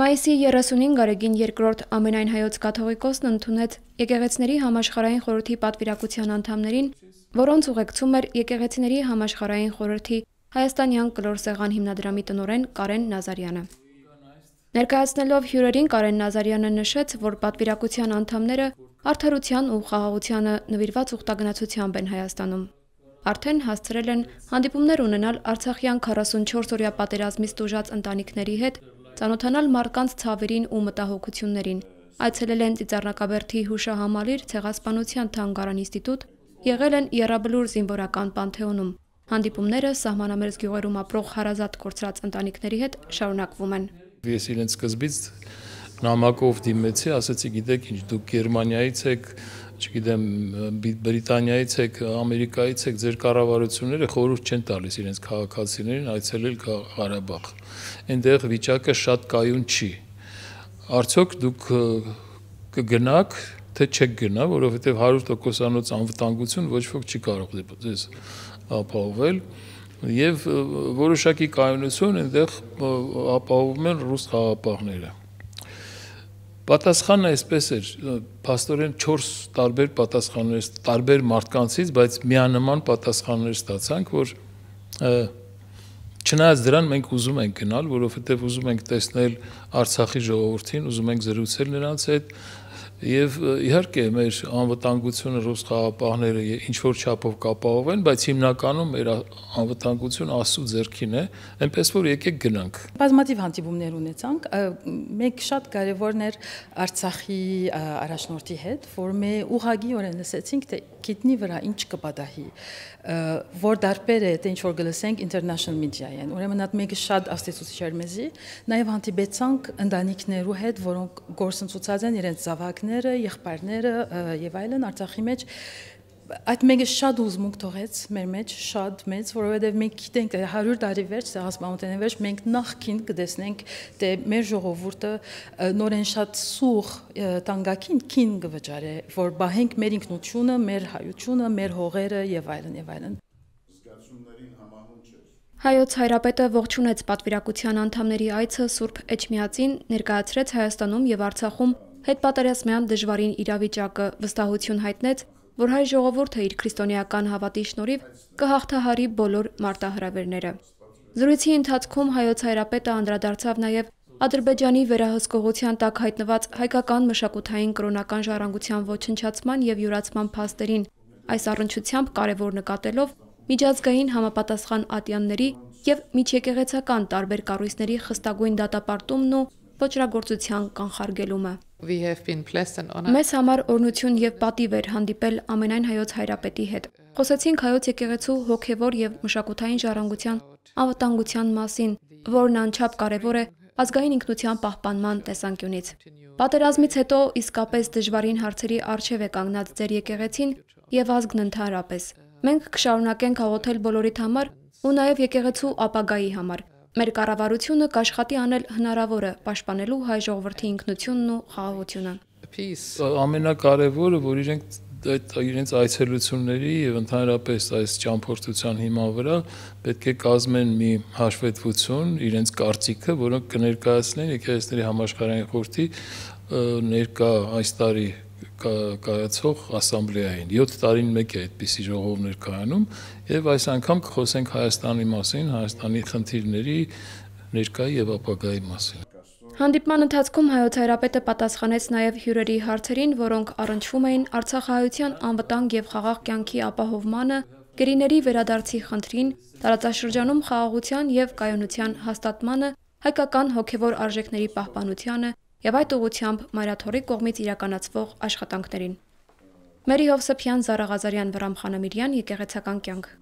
Մայիսի 35 Գարեգին երկրորդ ամենայն հայոց կաթողիկոսն ընդունեց եկեղեցների համաշխարհային խորհրդի պատվիրակության անդամներին, որոնց ուղեկցում էր եկեղեցիների համաշխարհային խորհրդի հայաստանյան կլոր սեղան հիմնադրամի տնօրեն Կարեն Նազարյանը։ Ներկայացնելով հյուրերին Կարեն Նազարյանը նշեց, որ պատվիրակության անդամները արդարության ու խաղաղությանը նվիրված ուխտագնացությամբ են Հայաստանում արդեն հասցրել են հանդիպումներ ունենալ Արցախյան 44 օրյա պատերազմից տուժած ընտանիքների հետ ծանոթանալ մարդկանց ցավերին ու մտահոգություններին։ Այցելել են Ծիծեռնակաբերդի հուշահամալիր ցեղասպանության թանգարան ինստիտուտ, եղել են Եռաբլուր զինվորական պանթեոնում։ Հանդիպումները սահմանամերձ գյուղերում ապրող հարազատ կորցրած ընտանիքների հետ շարունակվում են։ Ես իրենց սկզբից նամակով դիմեցի, ասեցի, գիտեք ինչ, դուք Գերմանիայից եք, չգիտեմ, Բրիտանիայից եք, Ամերիկայից եք, ձեր կառավարությունները խորհուրդ չեն տալիս իրենց քաղաքացիներին այցելել Ղարաբաղ։ Այնտեղ վիճակը շատ կայուն չի։ Արդյոք դուք կգնաք, թե չեք գնա, որովհետև 100%-անոց անվտանգություն ոչ ոք չի կարող դեզ ապահովել եւ որոշակի կայունություն այնտեղ ապահովում են ռուս խաղապահները։ Պատասխանը այսպես էր, փաստորեն 4 տարբեր պատասխաններ, տարբեր մարդկանցից, բայց միանման պատասխաններ ստացանք, որ չնայած դրան մենք ուզում ենք գնալ, որովհետև ուզում ենք տեսնել Արցախի ժողովրդին, ուզում ենք զրուցել նրանց հետ, Եվ իհարկե մեր անվտանգությունը ռուս խաղապահները ինչ որ չափով կապահով են, բայց հիմնականում մեր անվտանգություն Աստծո ձեռքին է, այնպես որ եկեք գնանք։ Բազմաթիվ հանդիպումներ ունեցանք, մեկ շատ կարևորն էր Արցախի առաջնորդի հետ, որ մե ուղագիորեն լսեցինք, թե գիտնի վրա ինչ կպատահի, որ դարբեր է, թե ինչ որ գլսենք international media-ին։ Ուրեմն այդ մեկը շատ աստեցուցիչ էր մեզի, նաև հանդիպեցանք ընտանիքներու հետ, որոնք գործընծուցած են իրենց զավակներ մայրիկները, եղբայրները եւ այլն Արցախի մեջ այդ մեկը շատ ուզմունք թողեց մեր մեջ շատ մեծ որովհետեւ մենք գիտենք 100 տարի վերջ հասարակության վերջ մենք նախքին կտեսնենք թե մեր ժողովուրդը նորեն շատ սուղ տանգակին քին կվճարե որ բահենք մեր ինքնությունը մեր հայությունը մեր հողերը եւ այլն եւ այլն Հայոց հայրապետը ողջունեց պատվիրակության անդամների այցը Սուրբ Էջմիածին, ներկայացրեց Հայաստանում եւ Արցախում Հետպատերազմյան դժվարին իրավիճակը վստահություն հայտնեց, որ հայ ժողովուրդը իր քրիստոնեական հավատի շնորհիվ կհաղթահարի բոլոր մարտահրավերները։ Զրույցի ընթացքում հայոց հայրապետը անդրադարձավ նաև Ադրբեջանի վերահսկողության տակ հայտնված հայկական մշակութային կրոնական ժառանգության ոչնչացման եւ յուրացման փաստերին, այս առնչությամբ կարևոր նկատելով միջազգային համապատասխան ատյանների եւ միջեկեղեցական տարբեր կառույցների խստագույն դատապարտումն ու ոչրագործության կանխարգելումը։ We have been blessed and honored. Մեզ համար օրնություն եւ պատիվ էր հանդիպել ամենայն հայոց հայրապետի հետ։ Խոսեցինք հայոց եկեղեցու հոգեվոր եւ մշակութային ժառանգության անվտանգության մասին, որն անչափ կարեւոր է ազգային ինքնության պահպանման տեսանկյունից։ Պատերազմից հետո իսկապես դժվարին հարցերի արժև է կանգնած ձեր եկեղեցին եւ ազգն ընդհանրապես։ Մենք կշարունակենք հաղորդել բոլորիդ համար ու նաեւ եկեղեցու ապագայի համար։ Մեր կառավարությունը կաշխատի անել հնարավորը՝ պաշտպանելու հայ ժողովրդի ինքնությունն ու խաղաղությունը։ Ամենակարևորը, որ իրենք այդ իրենց այցելությունների եւ ընդհանրապես այս ճամփորդության հիման վրա պետք է կազմեն մի հաշվետվություն իրենց կարծիքը, որոնք կներկայացնեն եկեղեցիների համաշխարհային խորհրդի ներկա այս տարի կայացող ասամբլեային։ 7 տարին մեկ է այդպիսի ժողովներ կայանում եւ այս անգամ կխոսենք Հայաստանի մասին, Հայաստանի խնդիրների ներկայի եւ ապագայի մասին։ Հանդիպման ընթացքում հայոց հայրապետը պատասխանեց նաև հյուրերի հարցերին, որոնք առնչվում էին Արցախահայության անվտանգ եւ խաղաղ կյանքի ապահովմանը, գերիների վերադարձի խնդրին, տարածաշրջանում խաղաղության եւ կայունության հաստատմանը, հայկական հոգեվոր արժեքների պահպանությանը, եւ այդ ուղությամբ մարաթորի կողմից իրականացվող աշխատանքներին։ Մերի Հովսեփյան, Զարաղազարյան, Վրամ Խանամիրյան, եկեղեցական կյանք։